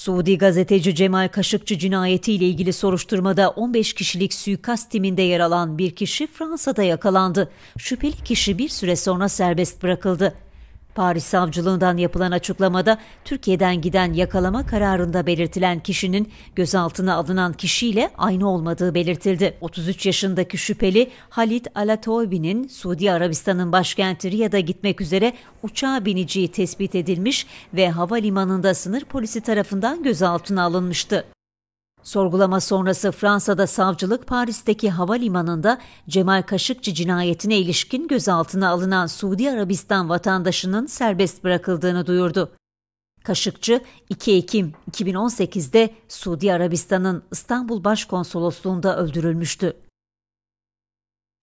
Suudi gazeteci Cemal Kaşıkçı cinayetiyle ilgili soruşturmada 15 kişilik suikast timinde yer alan bir kişi Fransa'da yakalandı. Şüpheli kişi bir süre sonra serbest bırakıldı. Paris Savcılığından yapılan açıklamada Türkiye'den giden yakalama kararında belirtilen kişinin gözaltına alınan kişiyle aynı olmadığı belirtildi. 33 yaşındaki şüpheli Halit Alatoybi'nin Suudi Arabistan'ın başkenti Riyad'a gitmek üzere uçağa bineceği tespit edilmiş ve havalimanında sınır polisi tarafından gözaltına alınmıştı. Sorgulama sonrası Fransa'da savcılık Paris'teki havalimanında Cemal Kaşıkçı cinayetine ilişkin gözaltına alınan Suudi Arabistan vatandaşının serbest bırakıldığını duyurdu. Kaşıkçı 2 Ekim 2018'de Suudi Arabistan'ın İstanbul Başkonsolosluğu'nda öldürülmüştü.